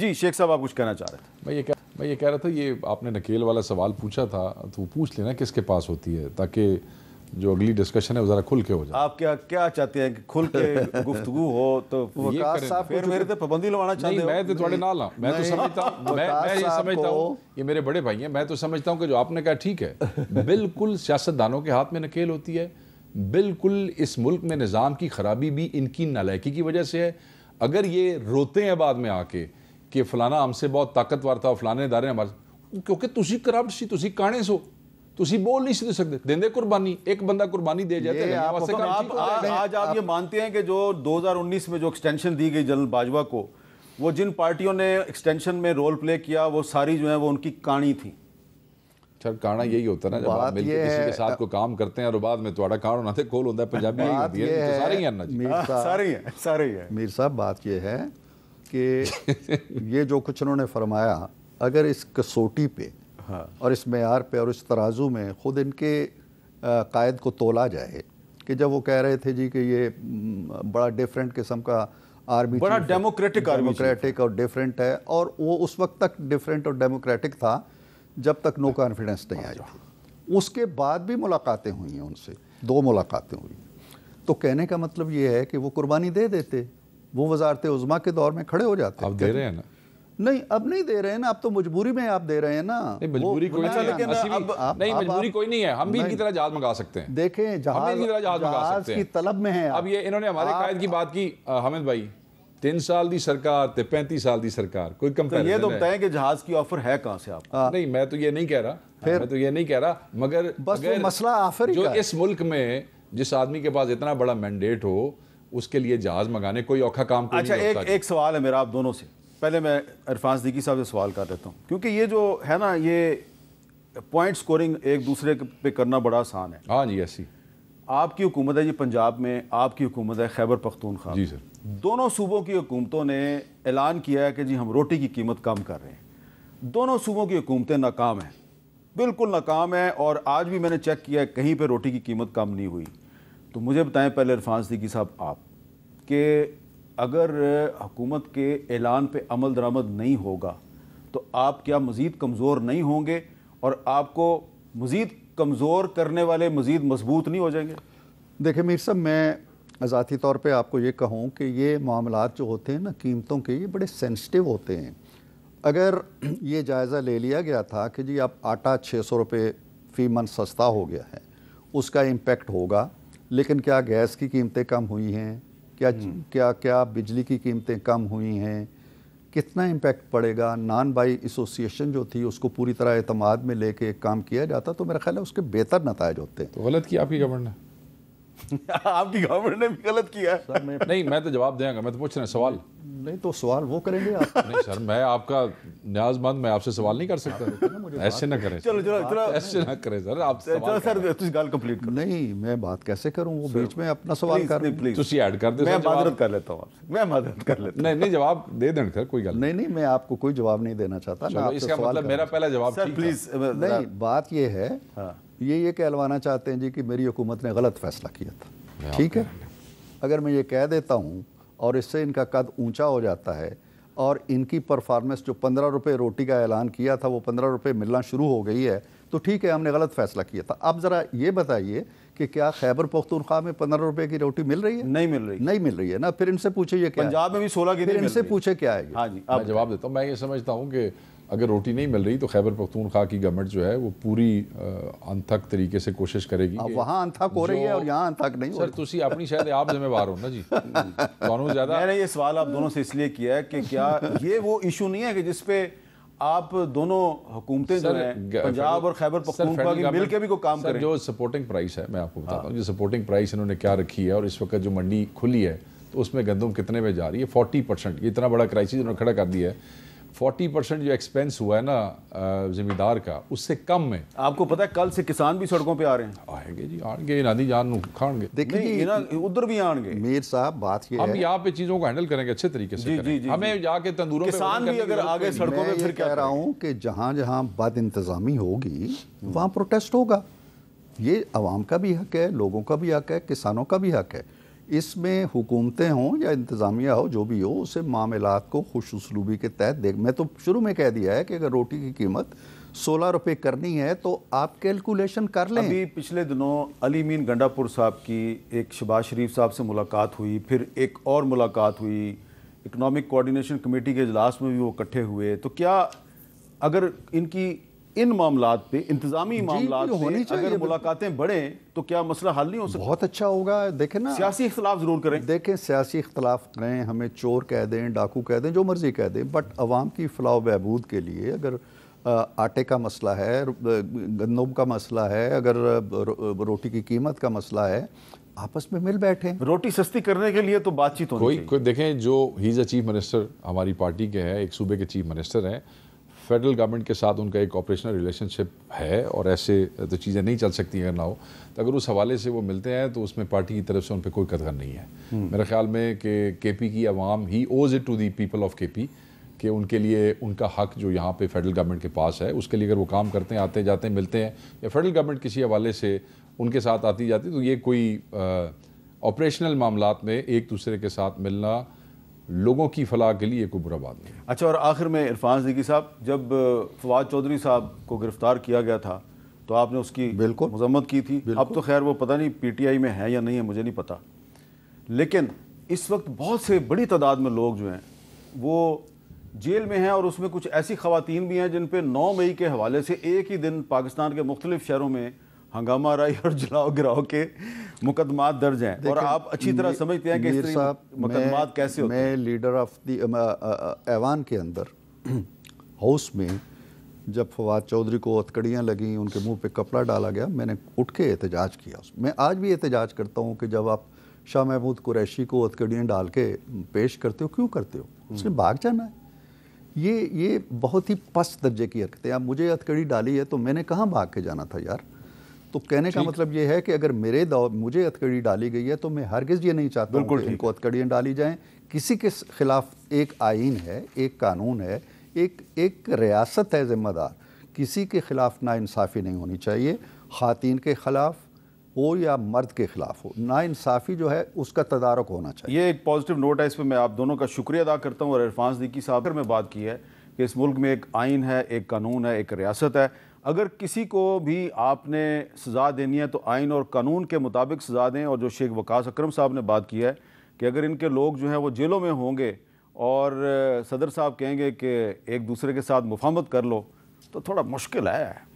जी शेख साहब आप कुछ कहना चाह रहे थे मैं ये कह मैं ये कह रहा था ये आपने नकेल वाला सवाल पूछा था तो पूछ लेना किसके पास होती है ताकि जो अगली डिस्कशन है वो जरा खुल के हो जाए आप क्या क्या चाहते हैं कि खुल के गुफ्तु हो तो फिर मेरे पे पाबंदी लगाना चाहते हो मैं तो थोड़े ना ला मैं तो समझता हूँ मैं ये समझता हूँ ये मेरे बड़े भाई हैं मैं तो समझता हूँ कि जो आपने कहा ठीक है बिल्कुल सियासतदानों के हाथ में नकेल होती है बिल्कुल इस मुल्क में निज़ाम की खराबी भी इनकी नालायकी की वजह से है अगर ये रोते हैं बाद में आके कि फलाना हमसे बहुत ताकतवर था फलाने इदारे हमारे क्योंकि तुम करप्ट ਸੀ ਤੁਸੀਂ ਕਾਣੇ ਸੋ ਤੁਸੀਂ बोल नहीं सी सकते दें दे कुर्बानी एक बंदा कुर्बानी दे जाते हैं आप, आज आप, ये मानते हैं कि जो 2019 में जो एक्सटेंशन दी गई जनरल बाजवा को वो जिन पार्टियों ने एक्सटेंशन में रोल प्ले किया वो सारी जो है वो उनकी कहानी थी सर अच्छा, कहना यही होता ना जब आप मिलके किसी के साथ को काम करते हैं और बाद में तुम्हारा कहान होना थे कोल होता है पंजाबी तो सारे ही सारे ही है सारे ही है मीर साहब बात ये है कि ये जो कुछ उन्होंने फरमाया अगर इस कसोटी पे हाँ। और इस मैार पे और इस तराजू में ख़ुद इनके कायद को तोला जाए कि जब वो कह रहे थे जी कि ये बड़ा डिफरेंट किस्म का आर्मी बड़ा डेमोक्रेटिक डेमोक्रेटिक और डिफरेंट है और वो उस वक्त तक डिफरेंट और डेमोक्रेटिक था जब तक नो कॉन्फिडेंस नहीं आया उसके बाद भी मुलाकातें हुई हैं उनसे दो मुलाकातें हुई तो कहने का मतलब ये है कि वो कुर्बानी दे देते वो वजारत उज़मा के दौर में खड़े हो जाते हैं दे रहे हैं ना नहीं अब नहीं दे रहे हैं ना अब तो मजबूरी में आप दे रहे हैं ना मजबूरी कोई अच्छा, नहीं लेकिन अब नहीं मजबूरी कोई नहीं है हम भी इनकी तरह जहाज मंगा सकते हैं देखें जहाज इनकी तरह जहाज मंगा सकते हैं की तलब में है अब ये इन्होंने हमारे कायद की बात की हमिद भाई तीन साल दी सरकार ते पैंतीस साल दी सरकार कोई कम तो ये तो बताएं कि जहाज की ऑफर है कहाँ से आप आ, हाँ, नहीं मैं तो ये नहीं कह रहा फिर मैं तो ये नहीं कह रहा मगर बस मसला ऑफर जो इस मुल्क में जिस आदमी के पास इतना बड़ा मैंडेट हो उसके लिए जहाज मंगाने कोई औखा काम कोई अच्छा एक एक सवाल है मेरा आप दोनों से पहले मैं इरफान सदीकी साहब से सवाल कर देता हूँ क्योंकि ये जो है ना ये पॉइंट स्कोरिंग एक दूसरे पे करना बड़ा आसान है हाँ जी ऐसी आपकी हुकूमत है जी पंजाब में आपकी हुकूमत है खैबर खान जी सर दोनों सूबों की हुकूमतों ने ऐलान किया है कि जी हम रोटी की कीमत कम कर रहे हैं दोनों सूबों की हुकूमतें नाकाम हैं बिल्कुल नाकाम है और आज भी मैंने चेक किया है कहीं पर रोटी की कीमत कम नहीं हुई तो मुझे बताएं पहले इरफान सदीकी साहब आप कि अगर हुकूमत के ऐलान पे अमल दरामद नहीं होगा तो आप क्या मज़ीद कमज़ोर नहीं होंगे और आपको मज़ीद कमज़ोर करने वाले मज़ीद मजबूत नहीं हो जाएंगे देखिए मीर साहब मैं ज़ाती तौर पे आपको ये कहूँ कि ये मामला जो होते हैं ना कीमतों के ये बड़े सेंसिटिव होते हैं अगर ये जायज़ा ले लिया गया था कि जी आप आटा छः सौ रुपये फ़ी मन सस्ता हो गया है उसका इम्पेक्ट होगा लेकिन क्या गैस की कीमतें कम हुई हैं क्या हम्म। क्या क्या बिजली की कीमतें कम हुई हैं कितना इम्पेक्ट पड़ेगा नान बाई एसोसिएशन जो थी उसको पूरी तरह अतमाद में लेके काम किया जाता तो मेरा ख्याल है उसके बेहतर नतज होते तो गलत किया आपकी गवर्नर आपकी गवर्नमेंट ने भी गलत किया सर मैं नहीं मैं तो जवाब देंगे मैं तो पूछ रहा सवाल नहीं तो सवाल वो करेंगे आप नहीं सर मैं आपका न्याजमंद मैं आपसे सवाल नहीं कर सकता ऐसे ना करें चलो चलो चलो ऐसे ना करें सर आप चलो सर तुझ गाल कंप्लीट कर नहीं मैं बात कैसे करूं वो बीच में अपना सवाल कर रहे हैं तुसी ऐड कर दे मैं मदद कर लेता हूं मैं मदद कर लेता नहीं नहीं जवाब दे दें सर कोई गलत नहीं नहीं मैं आपको कोई जवाब नहीं देना चाहता ना इसका मतलब मेरा पहला जवाब सर प्लीज नहीं बात ये है हां ये ये कहलवाना चाहते हैं जी कि मेरी हुकूमत ने गलत फैसला किया था ठीक है अगर मैं ये कह देता हूँ और इससे इनका कद ऊंचा हो जाता है और इनकी परफॉर्मेंस जो पंद्रह रुपये रोटी का ऐलान किया था वो पंद्रह रुपये मिलना शुरू हो गई है तो ठीक है हमने गलत फैसला किया था अब ज़रा ये बताइए कि क्या खैबर पख्तूनख्वा में पंद्रह रुपए की रोटी मिल रही है नहीं मिल रही नहीं मिल रही है ना फिर इनसे पूछे ये क्या पंजाब में भी सोलह की इनसे पूछे क्या है हाँ जी आप जवाब देता हूँ मैं ये समझता हूँ कि अगर रोटी नहीं मिल रही तो खैबर पख्तूनख्वा की गवर्नमेंट जो है वो पूरी अनथक तरीके से कोशिश करेगी वहाँ अनथक हो रही है और यहाँ अनथक नहीं सर तुम अपनी शायद आप जिम्मेवार हो ना जी दोनों ज़्यादा मैंने ये सवाल आप दोनों से इसलिए किया है कि क्या ये वो इशू नहीं है कि जिसपे आप दोनों हुकूमतें जो हैं पंजाब और खैबर पख्तूनख्वा की मिलकर भी को काम करें जो सपोर्टिंग प्राइस है मैं आपको बताता हूँ हाँ। जो सपोर्टिंग प्राइस इन्होंने क्या रखी है और इस वक्त जो मंडी खुली है तो उसमें गंदम कितने में जा रही है फोर्टी परसेंट ये इतना बड़ा क्राइसिस उन्होंने खड़ा कर दिया है 40 परसेंट जो एक्सपेंस हुआ है ना जिमीदार का उससे कम में आपको पता है कल से किसान भी सड़कों पे आ रहे हैं आएंगे जी आएंगे इनादी जान खाएंगे देखिए उधर भी आएंगे मीर साहब बात ये हम यहाँ पे चीजों को हैंडल करेंगे अच्छे तरीके से जी, जी, जी, हमें जाके तंदूरों किसान भी अगर आगे सड़कों पर फिर कह रहा हूँ कि जहाँ जहाँ बद इंतजामी होगी वहाँ प्रोटेस्ट होगा ये आवाम का भी हक है लोगों का भी हक है किसानों का भी हक है इसमें हुकूमतें हों या इंतज़ामिया हो जो भी हो उसे मामलात को खुश उसलूबी के तहत देख मैं तो शुरू में कह दिया है कि अगर रोटी की कीमत सोलह रुपये करनी है तो आप कैलकुलेशन कर लें अभी पिछले दिनों अली मीन गंडापुर साहब की एक शबाज शरीफ साहब से मुलाकात हुई फिर एक और मुलाकात हुई इकनॉमिक कोऑर्डिनेशन कमेटी के अजलास में भी वो इकट्ठे हुए तो क्या अगर इनकी इन मामला पे इंतजामी मामला अगर मुलाकातें बढ़ें तो क्या मसला हल नहीं हो सकता बहुत अच्छा होगा देखें ना सियासी इख्तलाफ ज़रूर करें देखें सियासी इख्तलाफ करें हमें चोर कह दें डाकू कह दें जो मर्ज़ी कह दें बट अवाम की फलाह बहबूद के लिए अगर आटे का मसला है गंदम का मसला है अगर रोटी की कीमत का मसला है आपस में मिल बैठे रोटी सस्ती करने के लिए तो बातचीत होनी कोई कोई देखें जो ही चीफ मिनिस्टर हमारी पार्टी के है एक सूबे के चीफ मिनिस्टर हैं फेडरल गवर्नमेंट के साथ उनका एक ऑपरेशनल रिलेशनशिप है और ऐसे तो चीज़ें नहीं चल सकती अगर ना हो तो अगर उस हवाले से वो मिलते हैं तो उसमें पार्टी की तरफ से उन पर कोई कदर नहीं है हम्म। मेरे ख्याल में कि के पी की आवाम ही owes it to the people of K P कि उनके लिए उनका हक जो यहाँ पे फेडरल गवर्नमेंट के पास है उसके लिए अगर वो काम करते हैं आते जाते हैं मिलते हैं या फेडरल गवर्नमेंट किसी हवाले से उनके साथ आती जाती तो ये कोई ऑपरेशनल मामला में एक दूसरे के साथ मिलना लोगों की फलाह के लिए कोई बुरा बात नहीं अच्छा और आखिर में इरफान सदीकी साहब जब फवाद चौधरी साहब को गिरफ्तार किया गया था तो आपने उसकी बिल्कुल मजम्मत की थी अब तो खैर वो पता नहीं पीटीआई में है या नहीं है मुझे नहीं पता लेकिन इस वक्त बहुत से बड़ी तादाद में लोग जो हैं वो जेल में हैं और उसमें कुछ ऐसी खवतिन भी हैं जिन पर नौ मई के हवाले से एक ही दिन पाकिस्तान के मुख्तलिफ शहरों में हंगामा रही और जलाओ गिराओ के मुकदमा दर्ज हैं और आप अच्छी तरह समझते हैं कि मुकदमा कैसे होते मैं लीडर ऑफ दी ऐवान के अंदर हाउस में जब फवाद चौधरी को अतकड़ियाँ लगीं उनके मुंह पे कपड़ा डाला गया मैंने उठ के एहतजाज किया मैं आज भी एहतजाज करता हूँ कि जब आप शाह महमूद कुरैशी को अतकड़ियाँ डाल के पेश करते हो क्यों करते हो उसने हम्म। भाग जाना है ये ये बहुत ही पस्त दर्जे की हरकतें आप मुझे अतकड़ी डाली है तो मैंने कहाँ भाग के जाना था यार तो कहने का मतलब ये है कि अगर मेरे दौर मुझे अथकड़ी डाली गई है तो मैं हरगिज़ ये नहीं चाहता बिल्कुल इनको अथकड़ियाँ डाली जाएँ किसी के खिलाफ एक आइन है एक कानून है एक एक रियासत है ज़िम्मेदार किसी के ख़िलाफ़ नाानसाफ़ी नहीं होनी चाहिए खातिन के ख़िलाफ़ हो या मर्द के ख़िलाफ़ हो नाानसाफ़ी जो है उसका तदारक होना चाहिए ये एक पॉजिटिव नोट है इस पर मैं आप दोनों का शुक्रिया अदा करता हूँ और इरफान सदीकी साहब में बात की है कि इस मुल्क में एक आइन है एक कानून है एक रियासत है अगर किसी को भी आपने सज़ा देनी है तो आइन और कानून के मुताबिक सज़ा दें और जो शेख वकास अक्रम साहब ने बात की है कि अगर इनके लोग जो हैं वो जेलों में होंगे और सदर साहब कहेंगे कि एक दूसरे के साथ मुफामत कर लो तो थोड़ा मुश्किल है